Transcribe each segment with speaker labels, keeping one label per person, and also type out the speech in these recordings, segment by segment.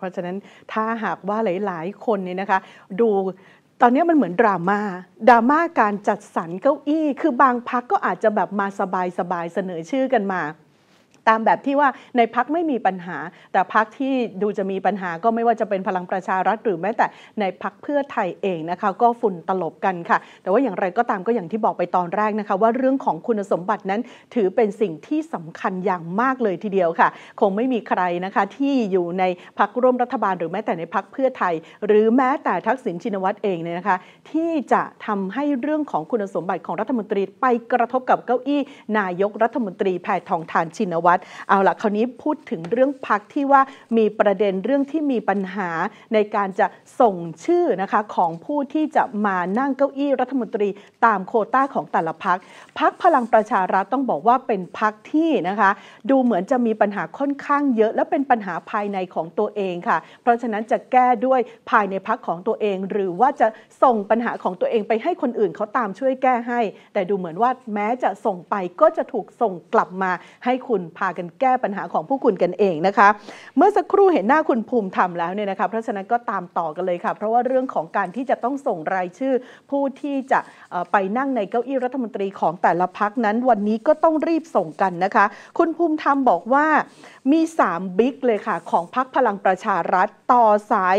Speaker 1: เพราะฉะนั้นถ้าหากว่าหลาย ๆ คนเนี่ยนะคะดูตอนนี้มันเหมือนดรามา่าดราม่าการจัดสรรเก้าอี้คือบางพักก็อาจจะแบบมาสบาย ๆ เสนอชื่อกันมาตามแบบที่ว่าในพักไม่มีปัญหาแต่พักที่ดูจะมีปัญหาก็ไม่ว่าจะเป็นพลังประชารัฐหรือแม้แต่ในพักเพื่อไทยเองนะคะก็ฝุ่นตลบกันค่ะ แต่ว่าอย่างไรก็ตามก็อย่างที่บอกไปตอนแรกนะคะว่าเรื่องของคุณสมบัตินั้นถือเป็นสิ่งที่สำคัญอย่างมากเลยทีเดียวค่ะ คงไม่มีใครนะคะที่อยู่ในพักร่วมรัฐบาล หรือแม้แต่ในพักเพื่อไทย หรือแม้แต่ทักษิณชินวัตรเองเนี่ยนะคะที่จะทำให้เรื่องของคุณสมบัติของรัฐมนตรี ไปกระทบกับเก้าอี้นายกรัฐมนตรีแพทองทานชินวัตรัตรเอาละคราวนี้พูดถึงเรื่องพักที่ว่ามีประเด็นเรื่องที่มีปัญหาในการจะส่งชื่อนะคะของผู้ที่จะมานั่งเก้าอี้รัฐมนตรีตามโคต้าของแต่ละพัก พักพลังประชารัฐต้องบอกว่าเป็นพักที่นะคะ ดูเหมือนจะมีปัญหาค่อนข้างเยอะ และเป็นปัญหาภายในของตัวเองค่ะ เพราะฉะนั้นจะแก้ด้วยภายในพักของตัวเอง หรือว่าจะส่งปัญหาของตัวเองไปให้คนอื่นเขาตามช่วยแก้ให้ แต่ดูเหมือนว่าแม้จะส่งไปก็จะถูกส่งกลับมาให้คุณพพากันแก้ปัญหาของผู้คุณกันเองนะคะเมื่อสักครู่เห็นหน้าคุณภูมิธรรมแล้วเนี่ยนะคะเพราะฉะนั้นก็ตามต่อกันเลยค่ะเพราะว่าเรื่องของการที่จะต้องส่งรายชื่อ ผู้ที่จะไปนั่งในเก้าอี้รัฐมนตรีของแต่ละพักนั้น วันนี้ก็ต้องรีบส่งกันนะคะคุณภูมิธรรมบอกว่ามี3บิ๊กเลยค่ะของพักพลังประชารัฐต่อสาย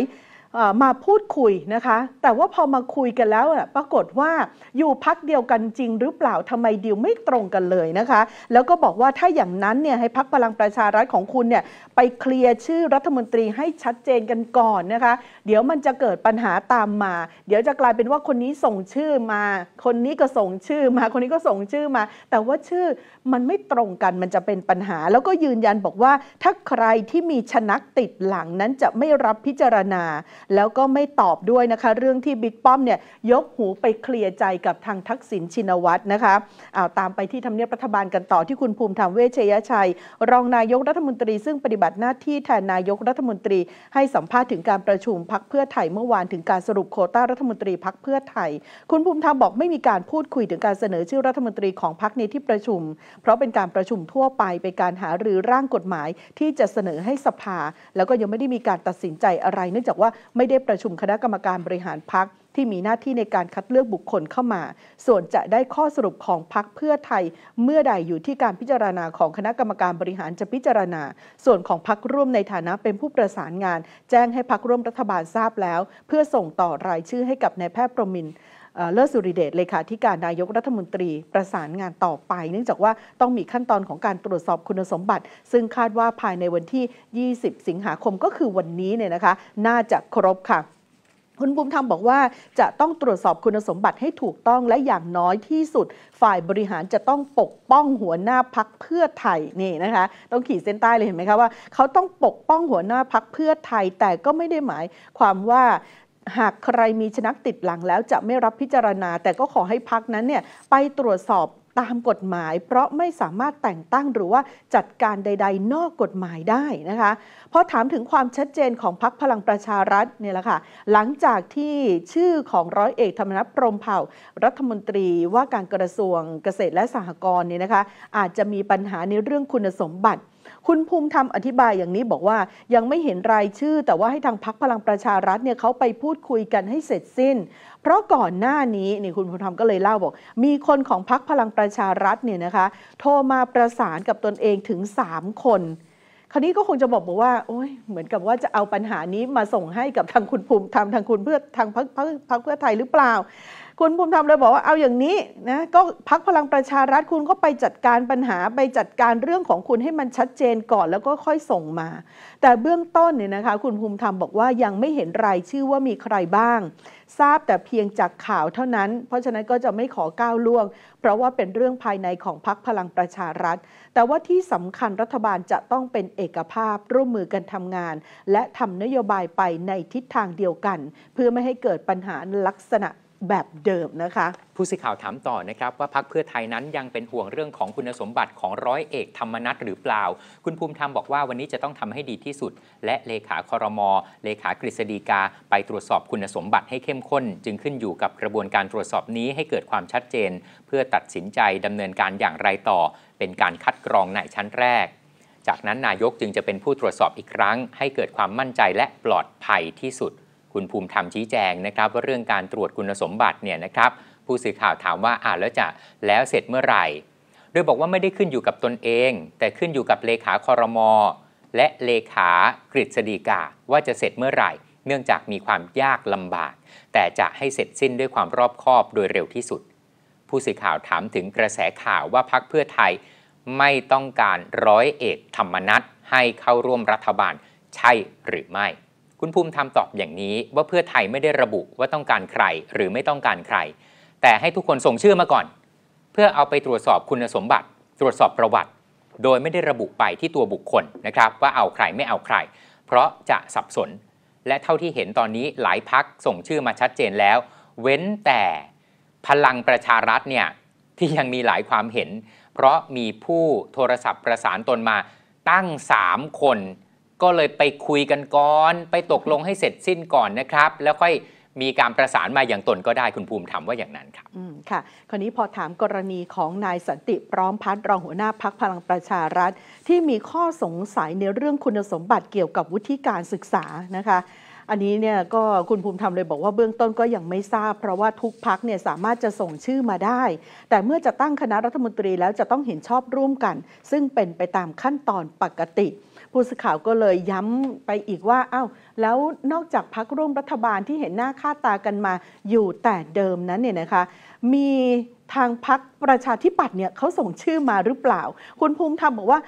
Speaker 1: มาพูดคุยนะคะ แต่ว่าพอมาคุยกันแล้ว ปรากฏว่าอยู่พักเดียวกันจริงหรือเปล่าทำไมดีลไม่ตรงกันเลยนะคะ แล้วก็บอกว่าถ้าอย่างนั้นเนี่ยให้พักพลังประชารัฐของคุณเนี่ยไปเคลียร์ชื่อรัฐมนตรีให้ชัดเจนกันก่อนนะคะ เดี๋ยวมันจะเกิดปัญหาตามมา เดี๋ยวจะกลายเป็นว่าคนนี้ส่งชื่อมา คนนี้ก็ส่งชื่อมา คนนี้ก็ส่งชื่อมา แต่ว่าชื่อมันไม่ตรงกัน มันจะเป็นปัญหา แล้วก็ยืนยันบอกว่าถ้าใครที่มีชนักติดหลังนั้นจะไม่รับพิจารณาแล้วก็ไม่ตอบด้วยนะคะ เรื่องที่บิ๊กป้อมเนี่ย ยกหูไปเคลียร์ใจกับทางทักษิณชินวัตรนะคะเอาตามไปที่ทำเนียบรัฐบาลกันต่อ ที่คุณภูมิธรรมเวชยชัย รองนายกรัฐมนตรีซึ่งปฏิบัติหน้าที่แทนนายกรัฐมนตรี ให้สัมภาษณ์ถึงการประชุมพักเพื่อไทย เมื่อวานถึงการสรุปโคต้ารัฐมนตรีพักเพื่อไทยคุณภูมิธรรมบอกไม่มีการพูดคุยถึงการเสนอชื่อรัฐมนตรีของพักในที่ประชุม เพราะเป็นการประชุมทั่วไปเป็นการหารือร่างกฎหมายที่จะเสนอให้สภา แล้วก็ยังไม่ได้มีการตัดสินใจอะไร เนื่องจากว่าไม่ได้ประชุมคณะกรรมการบริหารพักที่มีหน้าที่ในการคัดเลือกบุคคลเข้ามา ส่วนจะได้ข้อสรุปของพักเพื่อไทย เมื่อใดอยู่ที่การพิจารณาของคณะกรรมการบริหารจะพิจารณา ส่วนของพักร่วมในฐานะเป็นผู้ประสานงาน แจ้งให้พักร่วมรัฐบาลทราบแล้ว เพื่อส่งต่อรายชื่อให้กับนายแพทย์ประมินเลิศสุริเดชเลขาธิการนายกรัฐมนตรีประสานงานต่อไป เนื่องจากว่าต้องมีขั้นตอนของการตรวจสอบคุณสมบัติ ซึ่งคาดว่าภายในวันที่ 20 สิงหาคมก็คือวันนี้เนี่ยนะคะน่าจะครบค่ะคุณบุมธรรมบอกว่าจะต้องตรวจสอบคุณสมบัติให้ถูกต้องและอย่างน้อยที่สุดฝ่ายบริหารจะต้องปกป้องหัวหน้าพักเพื่อไทยนี่นะคะต้องขีดเส้นใต้เลยเห็นไหมคะว่า เขาต้องปกป้องหัวหน้าพักเพื่อไทยแต่ก็ไม่ได้หมายความว่าหากใครมีชนักติดหลังแล้วจะไม่รับพิจารณา แต่ก็ขอให้พักนั้นเนี่ยไปตรวจสอบตามกฎหมาย เพราะไม่สามารถแต่งตั้งหรือว่าจัดการใดๆ นอกกฎหมายได้นะคะพอถามถึงความชัดเจนของพักพลังประชารัฐเนี่ยแหละค่ะหลังจากที่ชื่อของร้อยเอกธรรมนัฐพรมเผ่า รัฐมนตรีว่าการกระทรวงเกษตรและสหกรณ์เนี่ยนะคะอาจจะมีปัญหาในเรื่องคุณสมบัติคุณภูมิธรรมอธิบายอย่างนี้บอกว่ายังไม่เห็นรายชื่อแต่ว่าให้ทางพักพลังประชารัฐเนี่ยเขาไปพูดคุยกันให้เสร็จสิ้น เพราะก่อนหน้านี้ นี่คุณภูมิธรรมก็เลยเล่าบอก มีคนของพักพลังประชารัฐเนี่ยนะคะ โทรมาประสานกับตนเองถึง3 คน คราวนี้ก็คงจะบอกบอกว่าโอ้ยเหมือนกับว่าจะเอาปัญหานี้มาส่งให้กับทางคุณภูมิธรรมทางคุณเพื่อทางพักพักเพื่อไทยหรือเปล่าคุณภูมิธรรมเลยบอกว่าเอาอย่างนี้นะก็พักพลังประชารัฐคุณก็ไปจัดการปัญหา ไปจัดการเรื่องของคุณให้มันชัดเจนก่อนแล้วก็ค่อยส่งมา แต่เบื้องต้นเนี่ยนะคะคุณภูมิธรรมบอกว่ายังไม่เห็นราย ชื่อว่ามีใครบ้าง ทราบแต่เพียงจากข่าวเท่านั้นเพราะฉะนั้นก็จะไม่ขอก้าวล่วง เพราะว่าเป็นเรื่องภายในของพักพลังประชารัฐ แต่ว่าที่สำคัญรัฐบาลจะต้องเป็นเอกภาพร่วมมือกันทำงาน และทำนโยบายไปในทิศทางเดียวกัน เพื่อไม่ให้เกิดปัญหาลักษณะแบบเดิมนะคะ
Speaker 2: ผู้สื่อข่าวถามต่อนะครับ ว่าพักเพื่อไทยนั้นยังเป็นห่วงเรื่องของคุณสมบัติของร้อยเอกธรรมนัฐหรือเปล่า คุณภูมิธรรมบอกว่าวันนี้จะต้องทำให้ดีที่สุด และเลขาคอรมอเลขากฤษฎีกา ไปตรวจสอบคุณสมบัติให้เข้มข้น จึงขึ้นอยู่กับกระบวนการตรวจสอบนี้ให้เกิดความชัดเจน เพื่อตัดสินใจดำเนินการอย่างไรต่อ เป็นการคัดกรองในชั้นแรก จากนั้นนายกจึงจะเป็นผู้ตรวจสอบอีกครั้ง ให้เกิดความมั่นใจและปลอดภัยที่สุดคุณภูมิธรรมชี้แจงนะครับ ว่าเรื่องการตรวจคุณสมบัติเนี่ยนะครับ ผู้สื่อข่าวถามว่าอ่าแล้วจะแล้วเสร็จเมื่อไหร่โดยบอกว่าไม่ได้ขึ้นอยู่กับตนเอง แต่ขึ้นอยู่กับเลขาคอรมอและเลขากฤษฎีกาว่าจะเสร็จเมื่อไหร่ เนื่องจากมีความยากลำบาก แต่จะให้เสร็จสิ้นด้วยความรอบคอบโดยเร็วที่สุด ผู้สื่อข่าวถามถึงกระแสข่าวว่าพักเพื่อไทยไม่ต้องการร้อยเอกธรรมนัฐให้เข้าร่วมรัฐบาลใช่หรือไม่คุณภูมิทำตอบอย่างนี้ว่าเพื่อไทยไม่ได้ระบุว่าต้องการใครหรือไม่ต้องการใคร แต่ให้ทุกคนส่งชื่อมาก่อน เพื่อเอาไปตรวจสอบคุณสมบัติ ตรวจสอบประวัติ โดยไม่ได้ระบุไปที่ตัวบุคคลนะครับ ว่าเอาใครไม่เอาใคร เพราะจะสับสน และเท่าที่เห็นตอนนี้หลายพักส่งชื่อมาชัดเจนแล้ว เว้นแต่พลังประชารัฐเนี่ยที่ยังมีหลายความเห็น เพราะมีผู้โทรศัพท์ประสานตนมาตั้ง3คนก็เลยไปคุยกันก่อน ไปตกลงให้เสร็จสิ้นก่อนนะครับ แล้วค่อยมีการประสานมาอย่างตนก็ได้คุณภูมิถามว่าอย่าง
Speaker 1: นั้นครับอืมค่ะคราวนี้พอถามกรณีของนายสันติพร้อมพัฒรองหัวหน้าพักพลังประชารัฐที่มีข้อสงสัยในเรื่องคุณสมบัติเกี่ยวกับวุฒิการศึกษานะคะอันนี้เนี่ยก็คุณภูมิธรรมเลยบอกว่าเบื้องต้นก็ยังไม่ทราบเพราะว่าทุกพักเนี่ยสามารถจะส่งชื่อมาได้ แต่เมื่อจะตั้งคณะรัฐมนตรีแล้วจะต้องเห็นชอบร่วมกัน ซึ่งเป็นไปตามขั้นตอนปกติผู้สื่อข่าวก็เลยย้ำไปอีกว่าอา้าวแล้วนอกจากพักร่วมรัฐบาลที่เห็นหน้าค่าตากันมาอยู่แต่เดิมนั้นเนี่ยนะคะ มีทางพักประชาธิปัตย์เนี่ยเขาส่งชื่อมาหรือเปล่า คุณภูมิธรรมบอกว่า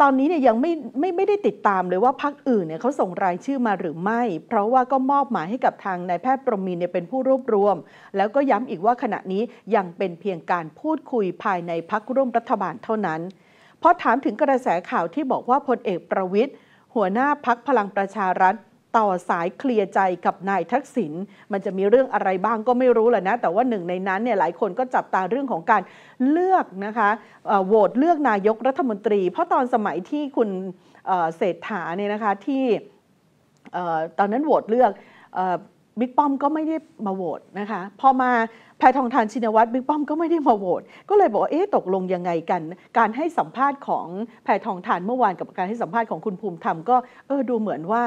Speaker 1: ตอนนี้เนี่ยยังไม่ไม่ไม่ได้ติดตามเลยว่าพักอื่นเนี่ยเขาส่งรายชื่อมาหรือไม่ เพราะว่าก็มอบหมายให้กับทางนายแพทย์ประมีเนี่ยเป็นผู้รวบรวม แล้วก็ย้ำอีกว่าขณะนี้ยังเป็นเพียงการพูดคุยภายในพักร่วมรัฐบาลเท่านั้นพอถามถึงกระแสข่าวที่บอกว่าพลเอกประวิทย์หัวหน้าพักพลังประชารัฐต่อสายเคลียร์ใจกับนายทักษิณมันจะมีเรื่องอะไรบ้างก็ไม่รู้แหละนะ แต่ว่าหนึ่งในนั้นเนี่ยหลายคนก็จับตาเรื่องของการเลือกนะคะโหวตเลือกนายกรัฐมนตรี เพราะตอนสมัยที่คุณเศรษฐาเนี่ยนะคะที่ตอนนั้นโหวตเลือกบิ๊กป้อมก็ไม่ได้มาโหวตนะคะ พอมาแพทองทานชินวัตรบิ๊กป้อมก็ไม่ได้มาโหวตก็เลยบอกว่าเอ๊ะตกลงยังไงกัน การให้สัมภาษณ์ของแพทองทานเมื่อวานกับการให้สัมภาษณ์ของคุณภูมิธรรมก็เออดูเหมือนว่า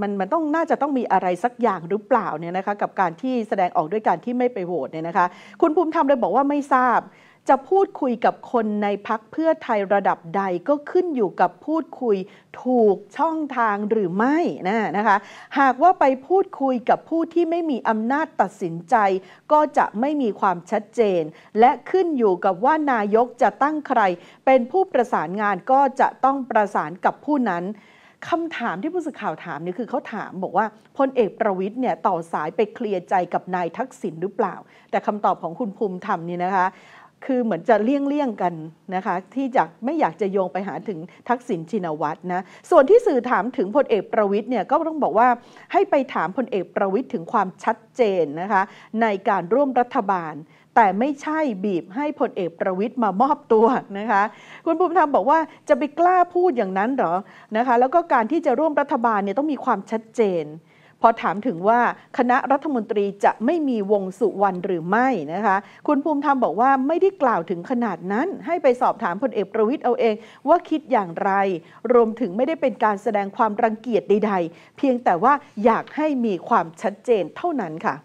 Speaker 1: มันมันต้องน่าจะต้องมีอะไรสักอย่างหรือเปล่าเนี่ยนะคะกับการที่แสดงออกด้วยการที่ไม่ไปโหวตเนี่ยนะคะคุณภูมิธรรมเลยบอกว่าไม่ทราบจะพูดคุยกับคนในพักเพื่อไทยระดับใดก็ขึ้นอยู่กับพูดคุยถูกช่องทางหรือไม่นะนะคะ หากว่าไปพูดคุยกับผู้ที่ไม่มีอำนาจตัดสินใจ ก็จะไม่มีความชัดเจน และขึ้นอยู่กับว่านายกจะตั้งใคร เป็นผู้ประสานงานก็จะต้องประสานกับผู้นั้นคำถามที่ผู้สื่อข่าวถามนี่คือเขาถามบอกว่าพลเอกประวิทย์เนี่ยต่อสายไปเคลียร์ใจกับนายทักษิณหรือเปล่า แต่คำตอบของคุณภูมิธรรมนี่นะคะคือเหมือนจะเลี่ยงเลี่ยงกันนะคะที่จะไม่อยากจะโยงไปหาถึงทักษิณชินวัตรนะส่วนที่สื่อถามถึงพลเอกประวิทย์เนี่ยก็ต้องบอกว่าให้ไปถามพลเอกประวิทย์ถึงความชัดเจนนะคะในการร่วมรัฐบาล แต่ไม่ใช่บีบให้พลเอกประวิทย์มามอบตัวนะคะ คุณภูมิธรรมบอกว่าจะไปกล้าพูดอย่างนั้นหรอนะคะแล้วก็การที่จะร่วมรัฐบาลเนี่ยต้องมีความชัดเจนพอถามถึงว่าคณะรัฐมนตรีจะไม่มีวงสุวรรณหรือไม่นะคะคุณภูมิธรรมบอกว่าไม่ได้กล่าวถึงขนาดนั้น ให้ไปสอบถามพลเอกประวิทย์เอาเอง ว่าคิดอย่างไร รวมถึงไม่ได้เป็นการแสดงความรังเกียจใด ๆ เพียงแต่ว่าอยากให้มีความชัดเจนเท่านั้นค่ะ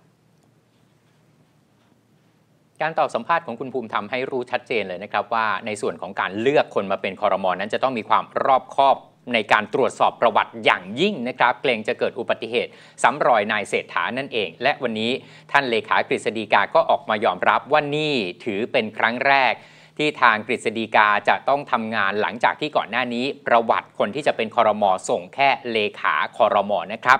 Speaker 2: การตอบสัมภาษณ์ของคุณภูมิธรรมให้รู้ชัดเจนเลยนะครับว่า ในส่วนของการเลือกคนมาเป็นคอรมอนนั้นจะต้องมีความรอบคอบในการตรวจสอบประวัติอย่างยิ่ง นะครับเกรงจะเกิดอุบัติเหตุซ้ำรอยนายเศรษฐานั่นเอง และวันนี้ท่านเลขากฤษฎีกาก็ออกมายอมรับว่านี่ถือเป็นครั้งแรก ที่ทางกฤษฎีกาจะต้องทำงานหลังจากที่ก่อนหน้านี้ ประวัติคนที่จะเป็นคอรมอส่งแค่เลขาคอรมอนะครับ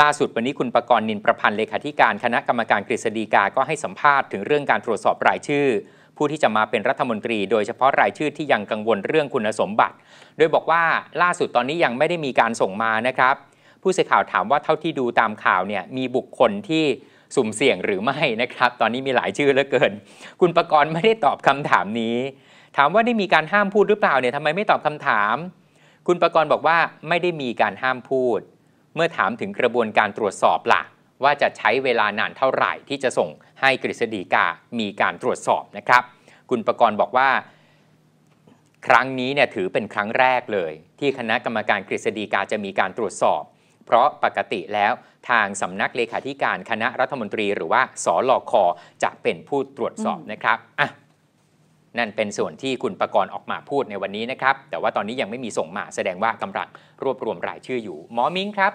Speaker 2: ล่าสุดวันนี้คุณประกรณ์นินประพันธ์เลขาธิการคณะกรรมการกฤษฎีกาก็ให้สัมภาษณ์ถึงเรื่องการตรวจสอบรายชื่อผู้ที่จะมาเป็นรัฐมนตรีโดยเฉพาะรายชื่อที่ยังกังวลเรื่องคุณสมบัติ โดยบอกว่าล่าสุดตอนนี้ยังไม่ได้มีการส่งมานะครับ ผู้สื่อข่าวถามว่าเท่าที่ดูตามข่าวเนี่ยมีบุคคลที่สุ่มเสี่ยงหรือไม่นะครับ ตอนนี้มีหลายชื่อเหลือเกิน คุณประกรณ์ไม่ได้ตอบคำถามนี้ ถามว่าได้มีการห้ามพูดหรือเปล่าเนี่ยทำไมไม่ตอบคำถาม คุณประกรณ์บอกว่าไม่ได้มีการห้ามพูด เมื่อถามถึงกระบวนการตรวจสอบละ่ะว่าจะใช้เวลานานเท่าไหร่ที่จะส่งให้กฤษฎีกามีการตรวจสอบนะครับ คุณประกรณ์บอกว่า ครั้งนี้เนี่ยถือเป็นครั้งแรกเลย ที่คณะกรรมการกฤษฎีกาจะมีการตรวจสอบ เพราะปกติแล้วทางสำนักเลขาธิการคณะรัฐมนตรีหรือว่าสอลอคอจะเป็นผู้ตรวจสอบนะครับอ่ะนั่นเป็นส่วนที่คุณประกรณ์ออกมาพูดในวันนี้นะครับ แต่ว่าตอนนี้ยังไม่มีส่งมาแสดงว่ากำลังรวบรวมรายชื่ออยู่หมอมิ้งครับ